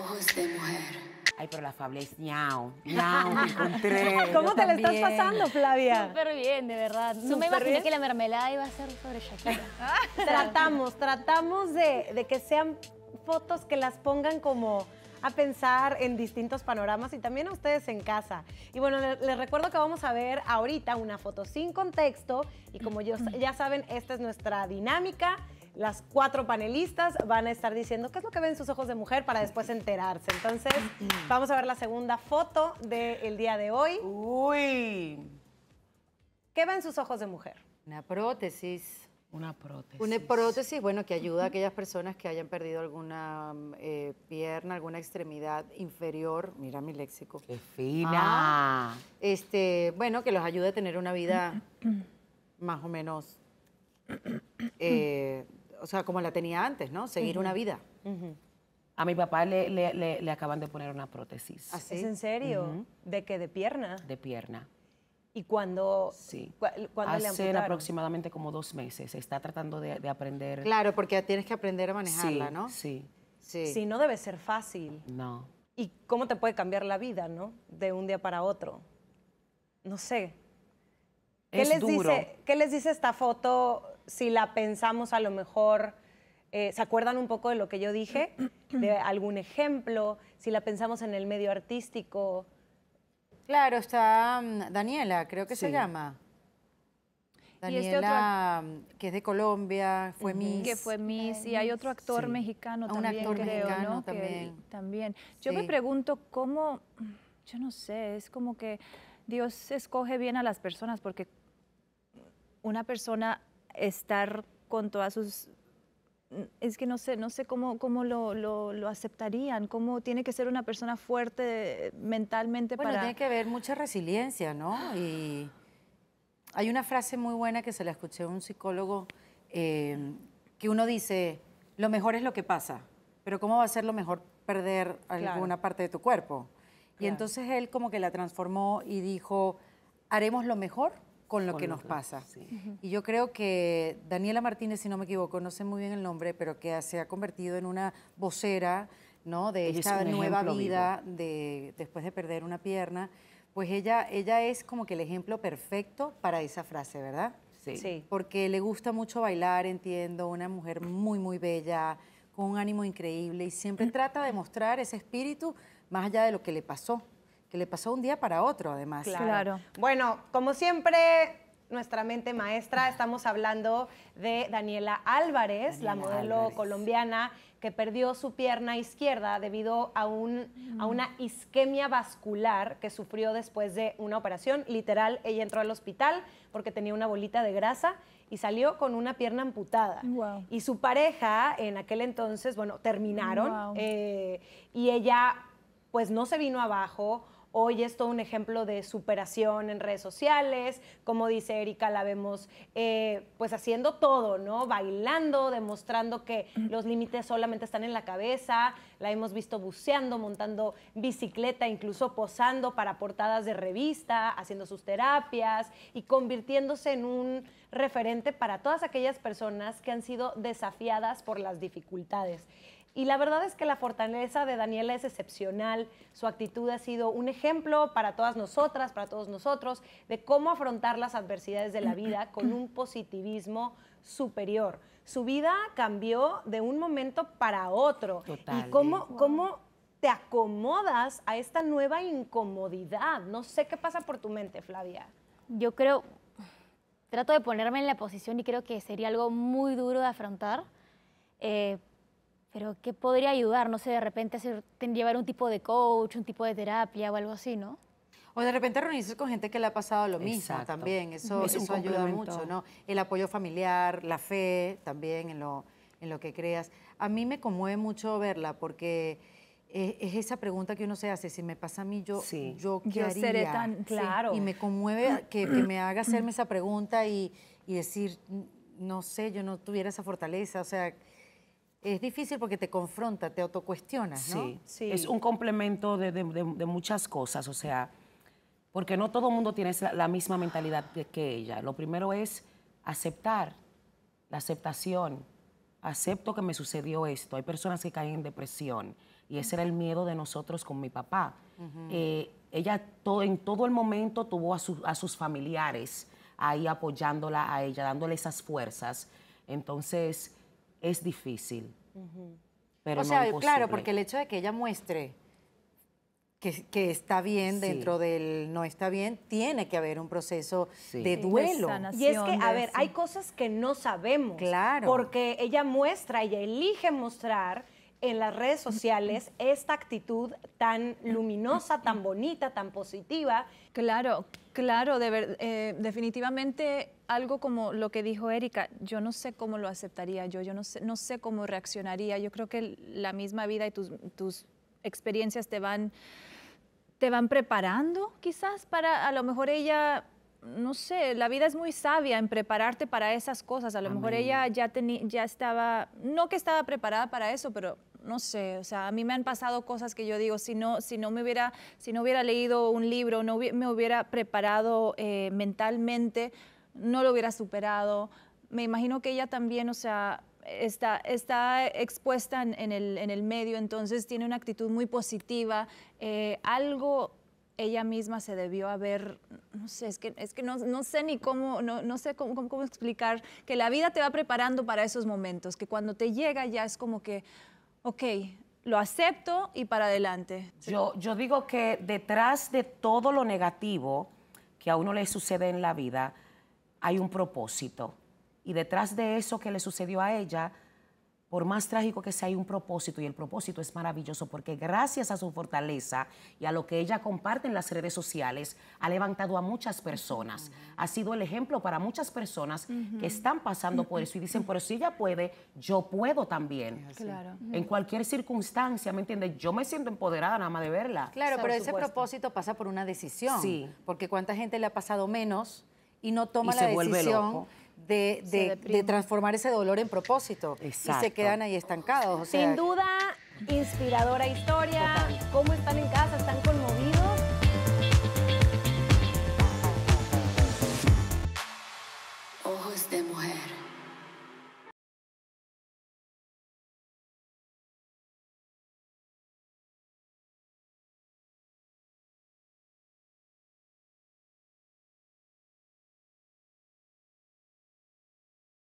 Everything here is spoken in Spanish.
Ojos de mujer. Ay, pero la Fable es ñao, ñao, encontré. ¿Cómo te la estás pasando, Flavia? Súper bien, de verdad. No me imaginé que la mermelada iba a ser sobre Shakira. tratamos, tratamos de, que sean fotos que las pongan como a pensar en distintos panoramas y también a ustedes en casa. Y bueno, les, recuerdo que vamos a ver ahorita una foto sin contexto y como yo, ya saben, esta es nuestra dinámica las cuatro panelistas van a estar diciendo qué es lo que ven sus ojos de mujer para después enterarse. Entonces, vamos a ver la segunda foto del día de hoy. Uy. ¿Qué ven sus ojos de mujer? Una prótesis. Una prótesis. Una prótesis, bueno, que ayuda a aquellas personas que hayan perdido alguna eh, pierna, alguna extremidad inferior. Mira mi léxico. ¡Qué fina! Ah. este, bueno, que los ayude a tener una vida más o menos eh, o sea, como la tenía antes, ¿no? Seguir una vida. A mi papá le, acaban de poner una prótesis. ¿Así? ¿Ah, ¿Es en serio? ¿De qué? ¿De pierna? De pierna. ¿Y cuándo, sí. cuando Hace aproximadamente como dos meses. Está tratando de, aprender. Claro, porque tienes que aprender a manejarla, ¿no? Sí. sí. Sí, no debe ser fácil. No. ¿Y cómo te puede cambiar la vida, no? De un día para otro. No sé. ¿Qué les Dice, ¿Qué les dice esta foto si la pensamos a lo mejor, eh, ¿se acuerdan un poco de lo que yo dije? De algún ejemplo, si la pensamos en el medio artístico. Claro, está mm, Daniela, creo que se llama. Este Daniela, mm, que es de Colombia, fue Miss. Que fue Miss, y hay otro actor mexicano también, actor creo, ¿no? También. Yo me pregunto cómo, yo no sé, es como que Dios escoge bien a las personas, porque una persona estar con todas sus... Es que no sé, no sé cómo, cómo lo, aceptarían, cómo tiene que ser una persona fuerte mentalmente bueno, tiene que haber mucha resiliencia, ¿no? Y hay una frase muy buena que se la escuché a un psicólogo eh, que uno dice, lo mejor es lo que pasa, pero ¿cómo va a ser lo mejor perder alguna parte de tu cuerpo? Y entonces él como que la transformó y dijo, haremos lo mejor con lo que nos pasa. Y yo creo que Daniela Martínez, si no me equivoco, no sé muy bien el nombre, pero que se ha convertido en una vocera ¿no? de esta nueva vida de, después de perder una pierna, pues ella, ella es como que el ejemplo perfecto para esa frase, ¿verdad? sí. Porque le gusta mucho bailar, entiendo, una mujer muy, muy bella, con un ánimo increíble y siempre trata de mostrar ese espíritu más allá de lo que le pasó que le pasó un día para otro, además. Claro. Bueno, como siempre, nuestra mente maestra, estamos hablando de Daniela Álvarez, la modelo colombiana que perdió su pierna izquierda debido a, un, a mm. una isquemia vascular que sufrió después de una operación. Literal, ella entró al hospital porque tenía una bolita de grasa y salió con una pierna amputada. Y su pareja en aquel entonces, bueno, terminaron eh, y ella pues no se vino abajo, Hoy es todo un ejemplo de superación en redes sociales, como dice Erika, la vemos eh, pues haciendo todo, ¿no? Bailando, demostrando que mm. los límites solamente están en la cabeza, la hemos visto buceando, montando bicicleta, incluso posando para portadas de revista, haciendo sus terapias y convirtiéndose en un referente para todas aquellas personas que han sido desafiadas por las dificultades. Y la verdad es que la fortaleza de Daniela es excepcional. Su actitud ha sido un ejemplo para todas nosotras, para todos nosotros, de cómo afrontar las adversidades de la vida con un positivismo superior. Su vida cambió de un momento para otro. Total. Y cómo, te acomodas a esta nueva incomodidad. No sé qué pasa por tu mente, Flavia. Yo creo, trato de ponerme en la posición y creo que sería algo muy duro de afrontar. Eh, pero ¿qué podría ayudar? No sé, de repente hacer, llevar un tipo de coach, un tipo de terapia o algo así, ¿no? O de repente reunirse con gente que le ha pasado lo mismo también, eso, ayuda mucho, ¿no? El apoyo familiar, la fe también en lo, en lo que creas. A mí me conmueve mucho verla porque e, es, esa pregunta que uno se hace, si me pasa a mí, yo, yo qué haría? tan claro. Y me conmueve que, me haga hacerme esa pregunta y, y decir, no sé, yo no tuviera esa fortaleza, o sea, es difícil porque te confronta, te autocuestionas, ¿no? Sí, es un complemento de, muchas cosas, o sea, porque no todo el mundo tiene la misma mentalidad que ella. Lo primero es aceptar, la aceptación. Acepto que me sucedió esto. Hay personas que caen en depresión y ese era el miedo de nosotros con mi papá. Eh, ella en todo el momento tuvo a, a, sus familiares ahí apoyándola a ella, dándole esas fuerzas. Entonces, es difícil. Pero o sea, claro, porque el hecho de que ella muestre que, está bien dentro del no está bien, tiene que haber un proceso de duelo. y es que, a ver, hay cosas que no sabemos. Claro. Porque ella muestra, ella elige mostrar en las redes sociales esta actitud tan luminosa, tan bonita, tan positiva. Claro, claro, de eh, definitivamente algo como lo que dijo Erika, yo no sé cómo lo aceptaría yo, yo no sé, no sé cómo reaccionaría, yo creo que la misma vida y tus, tus experiencias te van, te van preparando quizás para a lo mejor ella no sé, la vida es muy sabia en prepararte para esas cosas. A lo mejor ella ya, ya estaba, no que estaba preparada para eso, pero no sé, o sea, a mí me han pasado cosas que yo digo, si no, si no, me hubiera, si no hubiera leído un libro, no me hubiera preparado eh, mentalmente, no lo hubiera superado. Me imagino que ella también, o sea, Está, está, expuesta en, el, medio, entonces tiene una actitud muy positiva. Eh, algo ella misma se debió haber, no sé, es que, es que no, sé ni cómo, no, sé cómo explicar, que la vida te va preparando para esos momentos, que cuando te llega ya es como que, ok, lo acepto y para adelante. Yo, yo digo que detrás de todo lo negativo que a uno le sucede en la vida, hay un propósito. Y detrás de eso que le sucedió a ella, por más trágico que sea, hay un propósito y el propósito es maravilloso porque gracias a su fortaleza y a lo que ella comparte en las redes sociales, ha levantado a muchas personas. Ha sido el ejemplo para muchas personas que están pasando por eso y dicen, pero si ella puede, yo puedo también. Claro. En cualquier circunstancia, ¿me entiendes? Yo me siento empoderada nada más de verla. Claro, pero ese propósito pasa por una decisión. Sí. Porque cuánta gente le ha pasado menos y no toma y la decisión de, transformar ese dolor en propósito. Exacto. Y se quedan ahí estancados. Sin duda, inspiradora historia. ¿Cómo están en casa? ¿Están conmovidos?